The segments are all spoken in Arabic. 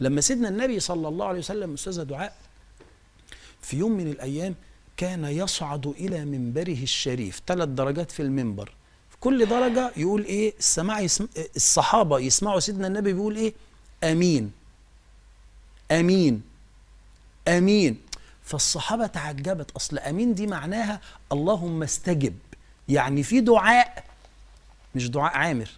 لما سيدنا النبي صلى الله عليه وسلم استاذ دعاء في يوم من الأيام كان يصعد إلى منبره الشريف ثلاث درجات في المنبر في كل درجة يقول إيه السماع يسم... الصحابة يسمعوا سيدنا النبي بيقول إيه أمين أمين أمين فالصحابة تعجبت أصل أمين دي معناها اللهم استجب يعني في دعاء مش دعاء عامر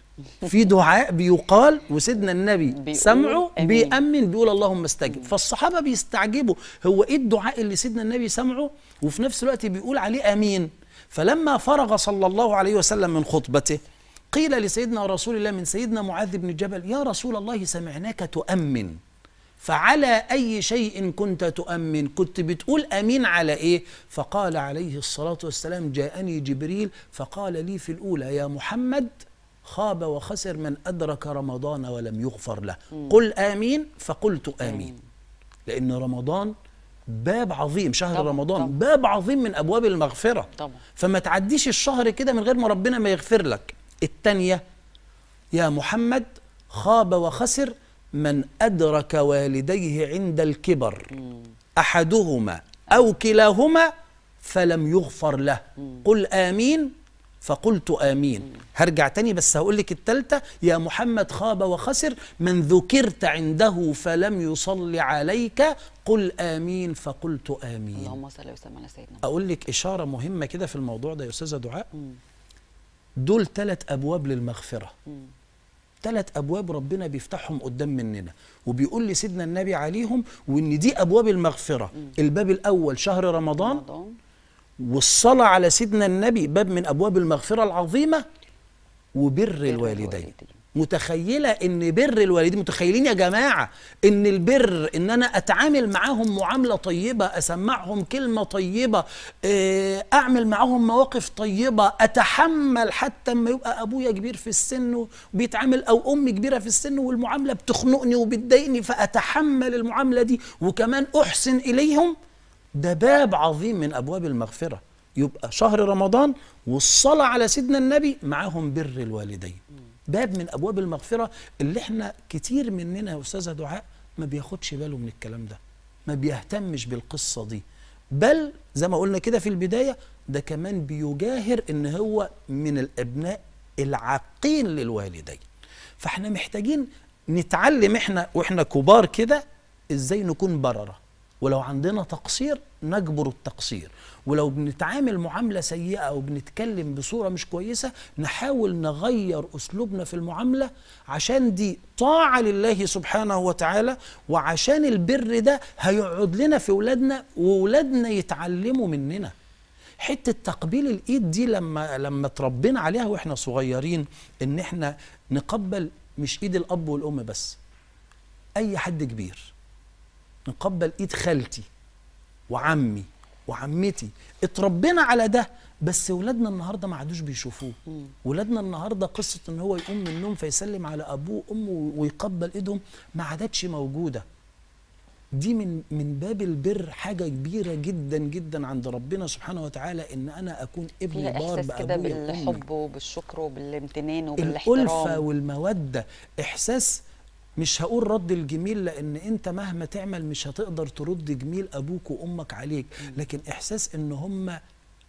في دعاء بيقال وسيدنا النبي سمعه أمين. بيأمن بيقول اللهم استجب فالصحابة بيستعجبوا هو إيه الدعاء اللي سيدنا النبي سمعه وفي نفس الوقت بيقول عليه أمين فلما فرغ صلى الله عليه وسلم من خطبته قيل لسيدنا رسول الله من سيدنا معاذ بن جبل يا رسول الله سمعناك تؤمن فعلى أي شيء كنت تؤمن كنت بتقول أمين على إيه فقال عليه الصلاة والسلام جاءني جبريل فقال لي في الأولى يا محمد خاب وخسر من أدرك رمضان ولم يغفر له قل آمين فقلت آمين لأن رمضان باب عظيم شهر طبعا رمضان طبعا باب عظيم من أبواب المغفرة طبعا فما تعديش الشهر كده من غير ما ربنا ما يغفر لك التانية يا محمد خاب وخسر من أدرك والديه عند الكبر أحدهما أو كلاهما فلم يغفر له قل آمين فقلت آمين هرجع تاني بس هقول لك التالتة يا محمد خاب وخسر من ذكرت عنده فلم يصلي عليك قل آمين فقلت آمين اللهم صل وسلم على سيدنا أقول لك إشارة مهمة كده في الموضوع ده يا أستاذة دعاء دول ثلاث أبواب للمغفرة ثلاث ابواب ربنا بيفتحهم قدام مننا وبيقول لسيدنا النبي عليهم وان دي ابواب المغفره الباب الاول شهر رمضان, رمضان. والصلاه على سيدنا النبي باب من ابواب المغفره العظيمه وبر الوالدين متخيله ان بر الوالدين متخيلين يا جماعه ان البر ان انا اتعامل معاهم معامله طيبه اسمعهم كلمه طيبه آه، اعمل معاهم مواقف طيبه اتحمل حتى اما يبقى ابويا كبير في السن وبيتعامل او امي كبيره في السن والمعامله بتخنقني وبتضايقني فاتحمل المعامله دي وكمان احسن اليهم ده باب عظيم من ابواب المغفره يبقى شهر رمضان والصلاه على سيدنا النبي معاهم بر الوالدين باب من ابواب المغفره اللي احنا كتير مننا يا استاذه دعاء ما بياخدش باله من الكلام ده ما بيهتمش بالقصه دي بل زي ما قلنا كده في البدايه ده كمان بيجاهر ان هو من الابناء العاقين للوالدين فاحنا محتاجين نتعلم احنا واحنا كبار كده ازاي نكون برره ولو عندنا تقصير نجبر التقصير ولو بنتعامل معامله سيئه او بنتكلم بصوره مش كويسه نحاول نغير اسلوبنا في المعامله عشان دي طاعه لله سبحانه وتعالى وعشان البر ده هيقعد لنا في ولادنا وولادنا يتعلموا مننا حته تقبيل الايد دي لما لما اتربينا عليها واحنا صغيرين ان احنا نقبل مش ايد الاب والام بس اي حد كبير نقبل ايد خالتي وعمي وعمتي اتربينا على ده بس ولادنا النهارده ما عادوش بيشوفوه ولادنا النهارده قصه ان هو يقوم من النوم فيسلم على ابوه وامه ويقبل ايدهم ما عادتش موجوده دي من من باب البر حاجه كبيره جدا جدا عند ربنا سبحانه وتعالى ان انا اكون ابن بار بابويا كده بالحب وبالشكر وبالامتنان وبالاحترام الالفه والموده احساس مش هقول رد الجميل لان انت مهما تعمل مش هتقدر ترد جميل ابوك وامك عليك لكن احساس ان هم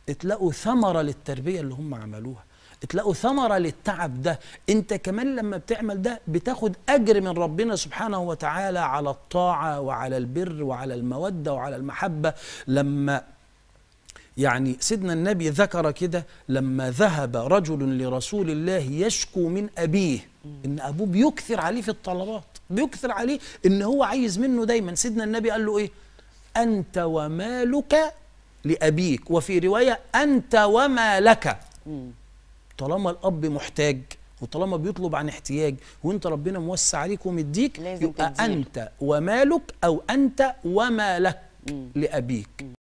اتلقوا ثمره للتربيه اللي هم عملوها اتلاقوا ثمرة للتعب ده انت كمان لما بتعمل ده بتاخد أجر من ربنا سبحانه وتعالى على الطاعة وعلى البر وعلى المودة وعلى المحبة لما يعني سيدنا النبي ذكر كده لما ذهب رجل لرسول الله يشكو من أبيه إن أبوه بيكثر عليه في الطلبات بيكثر عليه إن هو عايز منه دايما سيدنا النبي قال له إيه أنت ومالك لأبيك وفي رواية أنت وما لك طالما الأب محتاج وطالما بيطلب عن احتياج وانت ربنا موسع عليك ومديك يبقى أنت ومالك أو أنت وما لك لأبيك